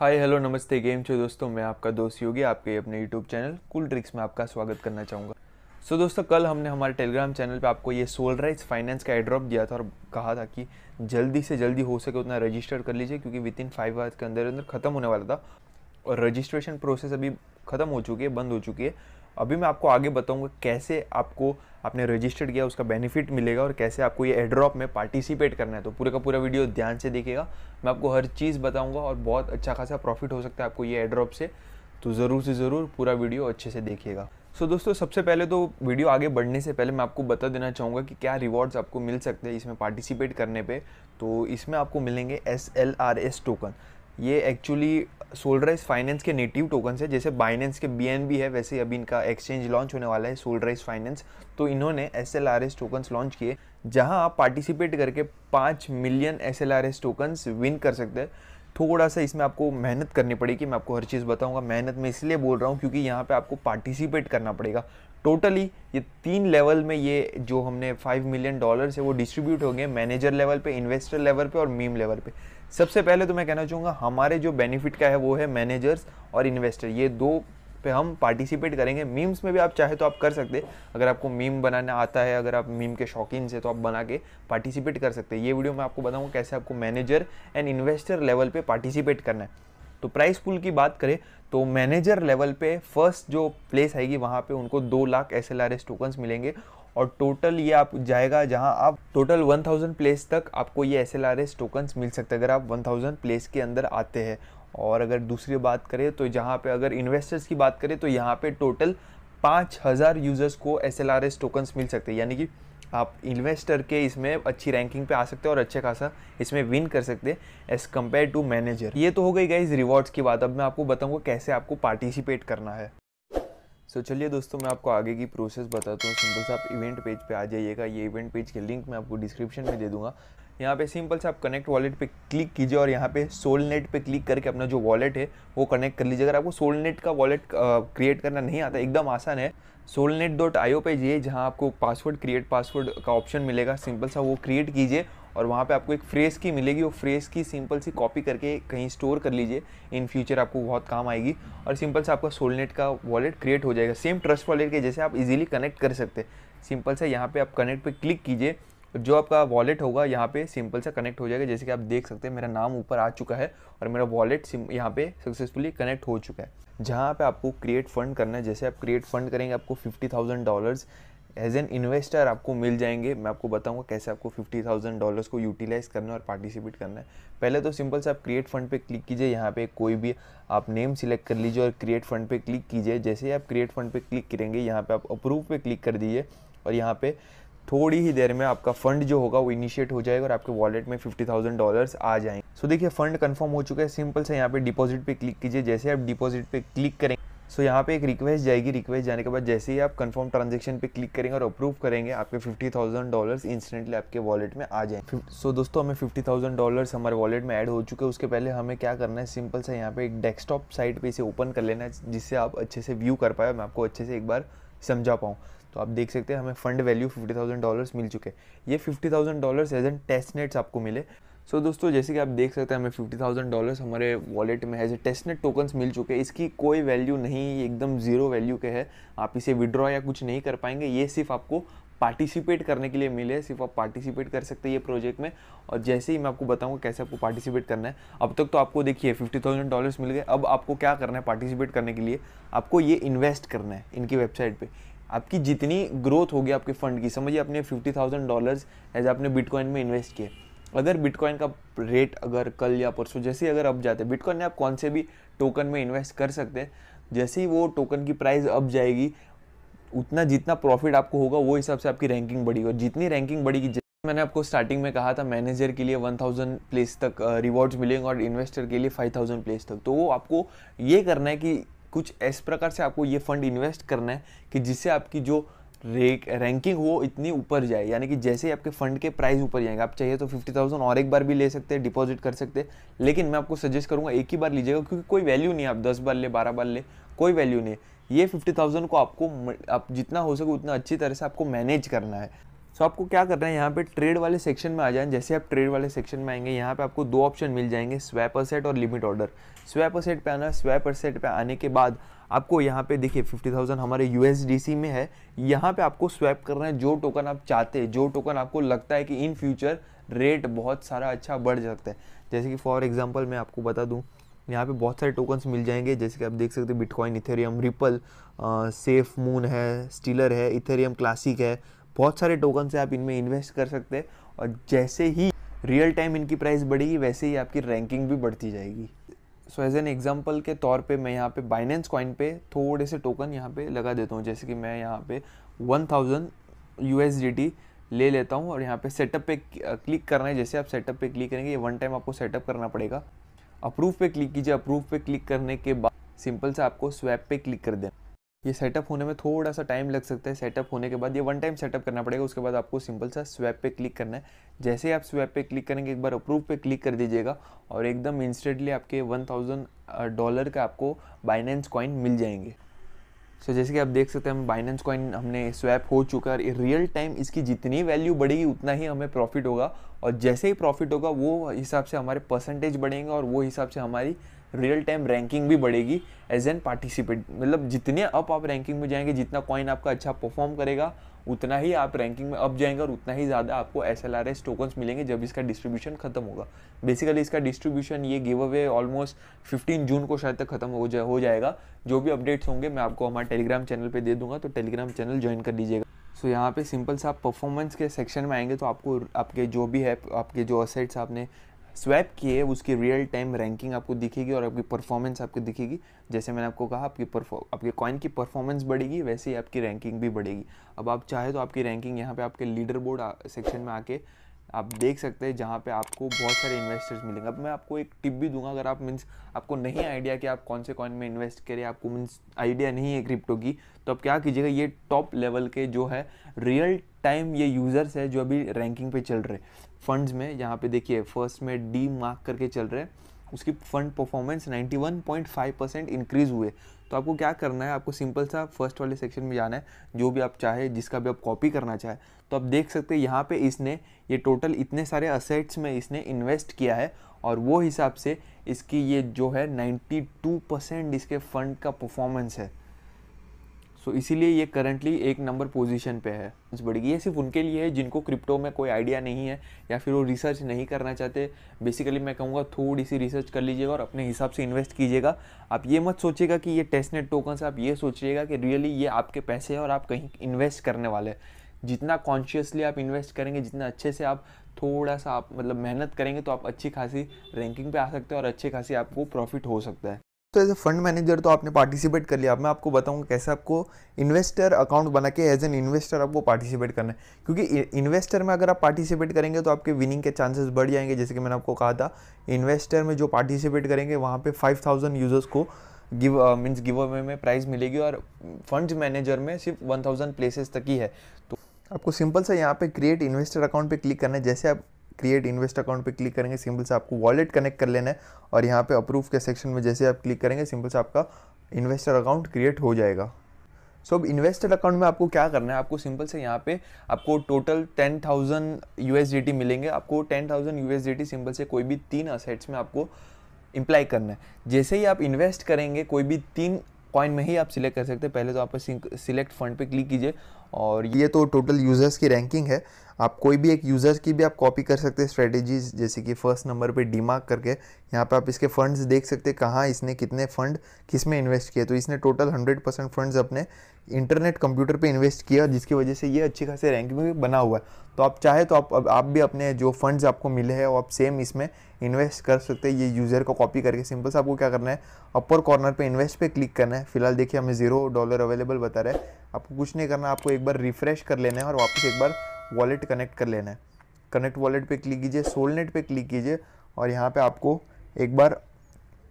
hi hello नमस्ते game छो दोस्तों मैं आपका दोस्त योगी आपके अपने यूट्यूब चैनल कूल ट्रिक्स में आपका स्वागत करना चाहूँगा सो so, दोस्तों कल हमने हमारे टेलीग्राम चैनल पे आपको ये सोल राइज फाइनेंस का एड्रॉप दिया था और कहा था कि जल्दी से जल्दी हो सके उतना रजिस्टर कर लीजिए क्योंकि विद इन फाइव आवर्स के अंदर अंदर खत्म होने वाला था और रजिस्ट्रेशन प्रोसेस अभी खत्म हो चुकी है बंद हो चुकी है अभी मैं आपको आगे बताऊंगा कैसे आपको आपने रजिस्टर्ड किया उसका बेनिफिट मिलेगा और कैसे आपको ये एड्रॉप में पार्टिसिपेट करना है तो पूरे का पूरा वीडियो ध्यान से देखिएगा मैं आपको हर चीज़ बताऊंगा और बहुत अच्छा खासा प्रॉफिट हो सकता है आपको ये एड्रॉप से तो ज़रूर से ज़रूर पूरा वीडियो अच्छे से देखिएगा सो so, दोस्तों सबसे पहले तो वीडियो आगे बढ़ने से पहले मैं आपको बता देना चाहूँगा कि क्या रिवॉर्ड्स आपको मिल सकते हैं इसमें पार्टिसिपेट करने पे तो इसमें आपको मिलेंगे S L R S token ये एक्चुअली सोलराइज फाइनेंस के नेटिव टोकन है जैसे बाइनेंस के बी है वैसे अभी इनका एक्सचेंज लॉन्च होने वाला है सोलराइज फाइनेंस तो इन्होंने S L R S launch किए जहां आप पार्टिसिपेट करके पाँच million S L R S tokens win कर सकते हैं थोड़ा सा इसमें आपको मेहनत करनी पड़ेगी मैं आपको हर चीज़ बताऊंगा मेहनत मैं इसलिए बोल रहा हूँ क्योंकि यहाँ पे आपको पार्टिसिपेट करना पड़ेगा टोटली ये तीन लेवल में ये जो हमने फाइव मिलियन डॉलर्स है वो डिस्ट्रीब्यूट हो गए मैनेजर लेवल पे इन्वेस्टर लेवल पे और मीम लेवल पे सबसे पहले तो मैं कहना चाहूँगा हमारे जो बेनिफिट का है वो है मैनेजर्स और इन्वेस्टर ये दो पे हम पार्टिसिपेट करेंगे मीम्स में भी आप चाहे तो आप कर सकते अगर आपको मीम बनाना आता है अगर आप मीम के शौकीन से तो आप बना के पार्टिसिपेट कर सकते हैं ये वीडियो मैं आपको बताऊंगा कैसे आपको मैनेजर एंड इन्वेस्टर लेवल पर पार्टिसिपेट करना है तो प्राइस पूल की बात करें तो मैनेजर लेवल पे फर्स्ट जो प्लेस आएगी वहाँ पे उनको दो lakh S L R S tokens मिलेंगे और टोटल ये आप जाएगा जहां आप टोटल 1000 प्लेस तक आपको ये S L R S tokens मिल सकते हैं अगर आप 1000 प्लेस के अंदर आते हैं और अगर दूसरी बात करें तो जहां पे अगर इन्वेस्टर्स की बात करें तो यहाँ पे टोटल 5000 यूज़र्स को S L R S tokens मिल सकते हैं यानी कि आप इन्वेस्टर के इसमें अच्छी रैंकिंग पे आ सकते हैं और अच्छा खासा इसमें विन कर सकते हैं एज़ कम्पेयर टू मैनेजर ये तो हो गई गाइज रिवॉर्ड्स की बात अब मैं आपको बताऊँगा कैसे आपको पार्टिसिपेट करना है सो so, चलिए दोस्तों मैं आपको आगे की प्रोसेस बताता हूँ सिंपल से आप इवेंट पेज पे आ जाइएगा ये इवेंट पेज के लिंक मैं आपको डिस्क्रिप्शन में दे दूँगा यहाँ पे सिंपल से आप कनेक्ट वॉलेट पे क्लिक कीजिए और यहाँ पे सोल नेट पे क्लिक करके अपना जो वॉलेट है वो कनेक्ट कर लीजिए अगर आपको सोल नेट का वॉलेट क्रिएट करना नहीं आता एकदम आसान है Solnet dot I O पे जहाँ आपको पासवर्ड क्रिएट पासवर्ड का ऑप्शन मिलेगा सिंपल सा वो क्रिएट कीजिए और वहाँ पे आपको एक फ्रेस की मिलेगी वो फ्रेस की सिंपल सी कॉपी करके कहीं स्टोर कर लीजिए इन फ्यूचर आपको बहुत काम आएगी और सिंपल सा आपका सोलनेट का वॉलेट क्रिएट हो जाएगा सेम ट्रस्ट वॉलेट के जैसे आप इजीली कनेक्ट कर सकते हैं सिंपल सा यहाँ पे आप कनेक्ट पे क्लिक कीजिए जो आपका वॉलेट होगा यहाँ पे सिंपल सा कनेक्ट हो जाएगा जैसे कि आप देख सकते हैं मेरा नाम ऊपर आ चुका है और मेरा वॉलेट यहाँ पे सक्सेसफुली कनेक्ट हो चुका है जहाँ पे आपको क्रिएट फंड करना है जैसे आप क्रिएट फंड करेंगे आपको fifty thousand dollars as an investor आपको मिल जाएंगे मैं आपको बताऊंगा कैसे आपको फिफ्टी थाउजेंड डॉलर्स को यूटिलाइज करना है और पार्टिसिपेट करना है पहले तो सिंपल से आप क्रिएट फंड पे क्लिक कीजिए यहाँ पे कोई भी आप नेम सिलेक्ट कर लीजिए और क्रिएट फंड पे क्लिक कीजिए जैसे ही आप क्रिएट फंड पे क्लिक करेंगे यहाँ पे आप अप्रूव पे क्लिक कर दीजिए और यहाँ पे थोड़ी ही देर में आपका फंड जो होगा वो इनिशिएट हो जाएगा और आपके वॉलेट में फिफ्टी थाउजेंड डॉलर्स आ जाएंगे सो देखिए फंड कंफर्म हो चुका है सिंपल से यहाँ पे डिपॉजिट पे क्लिक कीजिए जैसे आप डिपॉजिट पे क्लिक करेंगे सो so, यहाँ पे एक रिक्वेस्ट जाएगी रिक्वेस्ट जाने के बाद जैसे ही आप कंफर्म ट्रांजेक्शन पे क्लिक करेंगे और अप्रूव करेंगे आपके फिफ्टी थाउजेंड डॉलर्स इंस्टेंटली आपके वॉलेट में आ जाए सो so, दोस्तों हमें फिफ्टी थाउजेंड डॉलर्स हमारे वॉलेट में ऐड हो चुके हैं उसके पहले हमें क्या करना है सिंपल सा यहाँ पे एक डेस्कटॉप साइट पर इसे ओपन कर लेना है जिससे आप अच्छे से व्यू कर पाए मैं आपको अच्छे से एक बार समझा पाऊँ तो आप देख सकते हैं हमें fund value fifty thousand dollars मिल चुके ये fifty thousand dollars as an test nets आपको मिले सो so, दोस्तों जैसे कि आप देख सकते हैं हमें फिफ्टी थाउजेंड डॉलर्स हमारे वॉलेट में एज ए टेस्टनेट टोकन्स मिल चुके हैं इसकी कोई वैल्यू नहीं एकदम ज़ीरो वैल्यू के है आप इसे विड्रॉ या कुछ नहीं कर पाएंगे ये सिर्फ आपको पार्टिसिपेट करने के लिए मिले सिर्फ आप पार्टिसिपेट कर सकते हैं ये प्रोजेक्ट में और जैसे ही मैं आपको बताऊंगा कैसे आपको पार्टिसिपेट करना है अब तक तो आपको देखिए फिफ्टी थाउजेंड डॉलर्स मिल गए अब आपको क्या करना है पार्टिसिपेट करने के लिए आपको ये इन्वेस्ट करना है इनकी वेबसाइट पे आपकी जितनी ग्रोथ होगी आपके फ़ंड की समझिए आपने फिफ्टी थाउजेंड डॉलर्स एज आपने बिटकॉइन में इन्वेस्ट किया अगर बिटकॉइन का रेट अगर कल या परसों जैसे ही अगर अब जाते बिटकॉइन में आप कौन से भी टोकन में इन्वेस्ट कर सकते हैं जैसे ही वो टोकन की प्राइस अप जाएगी उतना जितना प्रॉफिट आपको होगा वो हिसाब से आपकी रैंकिंग बढ़ेगी और जितनी रैंकिंग बढ़ेगी जैसे मैंने आपको स्टार्टिंग में कहा था मैनेजर के लिए 1000 प्लेस तक रिवॉर्ड्स मिलेंगे और इन्वेस्टर के लिए 5000 प्लेस तक तो वो आपको ये करना है कि कुछ ऐसे प्रकार से आपको ये फंड इन्वेस्ट करना है कि जिससे आपकी जो रैंकिंग वो इतनी ऊपर जाए यानी कि जैसे ही आपके फंड के प्राइस ऊपर जाएंगे आप चाहिए तो फिफ्टी थाउजेंड और एक बार भी ले सकते हैं डिपॉजिट कर सकते हैं लेकिन मैं आपको सजेस्ट करूंगा एक ही बार लीजिएगा क्योंकि कोई वैल्यू नहीं आप दस बार ले बारह बार ले कोई वैल्यू नहीं है ये फिफ्टी थाउजेंड को आपको आप जितना हो सके उतना अच्छी तरह से आपको मैनेज करना है सो आपको क्या करना है यहाँ पे ट्रेड वाले सेक्शन में आ जाए जैसे आप ट्रेड वाले सेक्शन में आएंगे यहाँ पर आपको दो ऑप्शन मिल जाएंगे स्वैप असेट और लिमिट ऑर्डर स्वैप असेट पर आना स्वैप असेट पर आने के बाद आपको यहाँ पे देखिए 50,000 हमारे USDC में है यहाँ पे आपको स्वैप करना है जो टोकन आप चाहते हैं जो टोकन आपको लगता है कि इन फ्यूचर रेट बहुत सारा अच्छा बढ़ सकता है जैसे कि फॉर एग्जाम्पल मैं आपको बता दूँ यहाँ पे बहुत सारे टोकन्स मिल जाएंगे जैसे कि आप देख सकते हैं bitcoin Ethereum Ripple SafeMoon है स्टीलर है इथेरियम क्लासिक है बहुत सारे टोकन से आप इनमें इन्वेस्ट कर सकते हैं और जैसे ही रियल टाइम इनकी प्राइस बढ़ेगी वैसे ही आपकी रैंकिंग भी बढ़ती जाएगी सो एज एन एग्जाम्पल के तौर पे मैं यहाँ पे बाइनेंस कॉइन पे थोड़े से टोकन यहाँ पे लगा देता हूँ जैसे कि मैं यहाँ पे वन थाउजेंड यू ले लेता हूँ और यहाँ पे सेटअप पे क्लिक करना है जैसे आप सेटअप पे क्लिक करेंगे ये वन टाइम आपको सेटअप करना पड़ेगा अप्रूव पे क्लिक कीजिए अप्रूव पे क्लिक करने के बाद सिंपल से आपको स्वैप पे क्लिक कर देना ये सेटअप होने में थोड़ा सा टाइम लग सकता है सेटअप होने के बाद ये वन टाइम सेटअप करना पड़ेगा उसके बाद आपको सिंपल सा स्वैप पे क्लिक करना है जैसे ही आप स्वैप पे क्लिक करेंगे एक बार अप्रूव पे क्लिक कर दीजिएगा और एकदम इंस्टेंटली आपके वन थाउजेंड डॉलर का आपको बाइनेंस कॉइन मिल जाएंगे सो so, जैसे कि आप देख सकते हैं हम बाइनेंस कॉइन हमने स्वैप हो चुका है रियल टाइम इसकी जितनी वैल्यू बढ़ेगी उतना ही हमें प्रॉफिट होगा और जैसे ही प्रॉफिट होगा वो हिसाब से हमारे परसेंटेज बढ़ेंगे और वो हिसाब से हमारी रियल टाइम रैंकिंग भी बढ़ेगी एज एन पार्टिसिपेट मतलब जितने अप आप रैंकिंग में जाएंगे जितना कॉइन आपका अच्छा परफॉर्म करेगा उतना ही आप रैंकिंग में अप जाएंगे और उतना ही ज़्यादा आपको S L R S tokens मिलेंगे जब इसका डिस्ट्रीब्यूशन खत्म होगा बेसिकली इसका डिस्ट्रीब्यूशन ये giveaway almost fifteen June को शायद तक खत्म हो जाए हो जाएगा जो भी अपडेट्स होंगे मैं आपको हमारे टेलीग्राम चैनल पर दे दूंगा तो टेलीग्राम चैनल ज्वाइन कर लीजिएगा सो so, यहाँ पे सिंपल सा परफॉर्मेंस के सेक्शन में आएंगे तो आपको आपके जो भी है आपके जो असेट्स आपने स्वैप किए उसकी रियल टाइम रैंकिंग आपको दिखेगी और आपकी परफॉर्मेंस आपको दिखेगी जैसे मैंने आपको कहा आपकी आपके कॉइन की परफॉर्मेंस बढ़ेगी वैसे ही आपकी रैंकिंग भी बढ़ेगी अब आप चाहे तो आपकी रैंकिंग यहाँ पे आपके लीडर बोर्ड सेक्शन में आके आप देख सकते हैं जहाँ पे आपको बहुत सारे इन्वेस्टर्स मिलेंगे अब मैं आपको एक टिप भी दूंगा अगर आप मीन्स आपको नहीं आइडिया कि आप कौन से कॉइन में इन्वेस्ट करें आपको मीन्स आइडिया नहीं है क्रिप्टो की तो आप क्या कीजिएगा ये टॉप लेवल के जो है रियल टाइम ये यूज़र्स है जो अभी रैंकिंग पे चल रहे फंड्स में यहाँ पे देखिए फर्स्ट में डी मार्क करके चल रहे हैं उसकी फंड परफॉर्मेंस 91.5 परसेंट इंक्रीज़ हुए तो आपको क्या करना है आपको सिंपल सा फर्स्ट वाले सेक्शन में जाना है जो भी आप चाहे जिसका भी आप कॉपी करना चाहे तो आप देख सकते हैं यहाँ पे इसने ये टोटल इतने सारे असेट्स में इसने इन्वेस्ट किया है और वो हिसाब से इसकी ये जो है 92 परसेंट इसके फंड का परफॉर्मेंस है सो so, इसीलिए ये करंटली एक नंबर पोजीशन पे है इस बढ़ेगी ये सिर्फ उनके लिए है जिनको क्रिप्टो में कोई आइडिया नहीं है या फिर वो रिसर्च नहीं करना चाहते बेसिकली मैं कहूँगा थोड़ी सी रिसर्च कर लीजिएगा और अपने हिसाब से इन्वेस्ट कीजिएगा आप ये मत सोचिएगा कि ये टेस्टनेट टोकन से आप ये सोचिएगा कि रियली ये आपके पैसे हैं और आप कहीं इन्वेस्ट करने वाले जितना कॉन्शियसली आप इन्वेस्ट करेंगे जितना अच्छे से आप थोड़ा सा आप मतलब मेहनत करेंगे तो आप अच्छी खासी रैंकिंग पे आ सकते हैं और अच्छी खासी आपको प्रॉफिट हो सकता है तो एज ए फंड मैनेजर तो आपने पार्टिसिपेट कर लिया अब मैं आपको बताऊंगा कैसे आपको इन्वेस्टर अकाउंट बना के एज एन इन्वेस्टर आपको पार्टिसिपेट करना है क्योंकि इन्वेस्टर में अगर आप पार्टिसिपेट करेंगे तो आपके विनिंग के चांसेस बढ़ जाएंगे जैसे कि मैंने आपको कहा था इन्वेस्टर में जो पार्टिसिपेट करेंगे वहाँ पे फाइव थाउजेंड यूज़र्स को गिव मीन्स गिव अवे में प्राइज़ मिलेगी और फंड मैनेजर में सिर्फ वन थाउजेंड प्लेसेस तक ही है तो आपको सिंपल सा यहाँ पे क्रिएट इन्वेस्टर अकाउंट पे क्लिक करना है जैसे आप क्रिएट इन्वेस्ट अकाउंट पे क्लिक करेंगे सिंपल से आपको वॉलेट कनेक्ट कर लेना है और यहाँ पे अप्रूव के सेक्शन में जैसे आप क्लिक करेंगे सिंपल से आपका इन्वेस्टर अकाउंट क्रिएट हो जाएगा सो अब इन्वेस्टर अकाउंट में आपको क्या करना है आपको सिंपल से यहाँ पे आपको टोटल टेन थाउजेंड यू मिलेंगे आपको टेन थाउजेंड यू सिंपल से कोई भी तीन असेट्स में आपको इम्प्लाई करना है जैसे ही आप इन्वेस्ट करेंगे कोई भी तीन कॉइन में ही आप सिलेक्ट कर सकते हैं पहले तो आप सिलेक्ट फंड पे क्लिक कीजिए और ये तो टोटल यूज़र्स की रैंकिंग है आप कोई भी एक यूज़र्स की भी आप कॉपी कर सकते हैं स्ट्रेटेजीज जैसे कि फर्स्ट नंबर पे डीमार्क करके यहाँ पे आप इसके फंड्स देख सकते हैं कहाँ इसने कितने फंड किस में इन्वेस्ट किया तो इसने टोटल हंड्रेड परसेंट फंड्स अपने इंटरनेट कंप्यूटर पे इन्वेस्ट किया जिसकी वजह से ये अच्छी खासी रैंक में बना हुआ है तो आप चाहे तो आप आप भी अपने जो फंड्स आपको मिले हैं वो आप सेम इसमें इन्वेस्ट कर सकते हैं ये यूज़र को कॉपी करके सिंपल से आपको क्या करना है अपर कॉर्नर पे इन्वेस्ट पे क्लिक करना है फिलहाल देखिए हमें जीरो डॉलर अवेलेबल बता रहा है आपको कुछ नहीं करना आपको एक बार रिफ्रेश कर लेना है और वापस एक बार वॉलेट कनेक्ट कर लेना है कनेक्ट वॉलेट पे क्लिक कीजिए सोलनेट पे क्लिक कीजिए और यहाँ पे आपको एक बार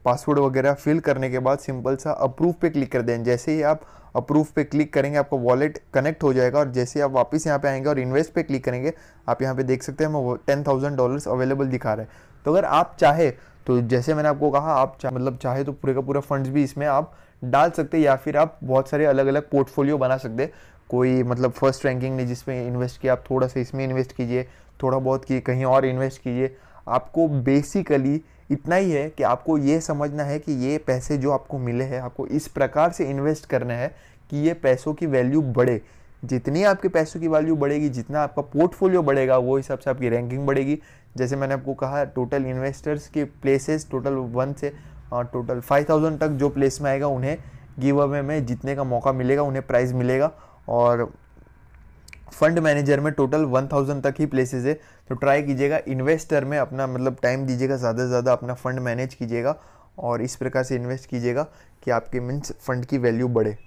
पासवर्ड वगैरह फिल करने के बाद सिंपल सा अप्रूव पे क्लिक कर दें जैसे ही आप अप्रूव पे क्लिक करेंगे आपका वॉलेट कनेक्ट हो जाएगा और जैसे ही आप वापस यहाँ पे आएंगे और इन्वेस्ट पे क्लिक करेंगे आप यहाँ पे देख सकते हैं हम टेन थाउजेंड डॉलर्स अवेलेबल दिखा रहे हैं तो अगर आप चाहे तो जैसे मैंने आपको कहा आप चा, मतलब चाहे तो पूरे का पूरा फंड्स भी इसमें आप डाल सकते या फिर आप बहुत सारे अलग अलग पोर्टफोलियो बना सकते कोई मतलब फर्स्ट रैंकिंग ने जिसमें इन्वेस्ट किया आप थोड़ा सा इसमें इन्वेस्ट कीजिए थोड़ा बहुत की कहीं और इन्वेस्ट कीजिए आपको बेसिकली इतना ही है कि आपको ये समझना है कि ये पैसे जो आपको मिले हैं आपको इस प्रकार से इन्वेस्ट करना है कि ये पैसों की वैल्यू बढ़े जितनी आपके पैसों की वैल्यू बढ़ेगी जितना आपका पोर्टफोलियो बढ़ेगा वो हिसाब से आपकी रैंकिंग बढ़ेगी जैसे मैंने आपको कहा टोटल इन्वेस्टर्स के प्लेसेस टोटल वन से टोटल फाइव थाउजेंड तक जो प्लेस में आएगा उन्हें गिव अवे में जीतने का मौका मिलेगा उन्हें प्राइज़ मिलेगा और फंड मैनेजर में टोटल 1000 तक ही प्लेसेस है तो ट्राई कीजिएगा इन्वेस्टर में अपना मतलब टाइम दीजिएगा ज़्यादा से ज़्यादा अपना फंड मैनेज कीजिएगा और इस प्रकार से इन्वेस्ट कीजिएगा कि आपके मीन्स फंड की वैल्यू बढ़े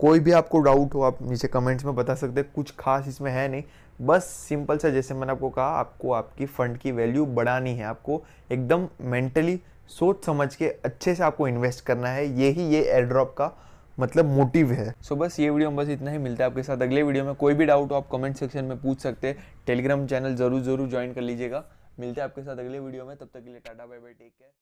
कोई भी आपको डाउट हो आप नीचे कमेंट्स में बता सकते हैं कुछ खास इसमें है नहीं बस सिंपल सा जैसे मैंने आपको कहा आपको आपकी फ़ंड की वैल्यू बढ़ानी है आपको एकदम मेंटली सोच समझ के अच्छे से आपको इन्वेस्ट करना है यही ये एयर ड्रॉप का मतलब मोटिव है सो so बस ये वीडियो में बस इतना ही मिलता है आपके साथ अगले वीडियो में कोई भी डाउट हो आप कमेंट सेक्शन में पूछ सकते हैं टेलीग्राम चैनल जरूर जरूर ज्वाइन कर लीजिएगा मिलते हैं आपके साथ अगले वीडियो में तब तक के लिए tata bye bye take care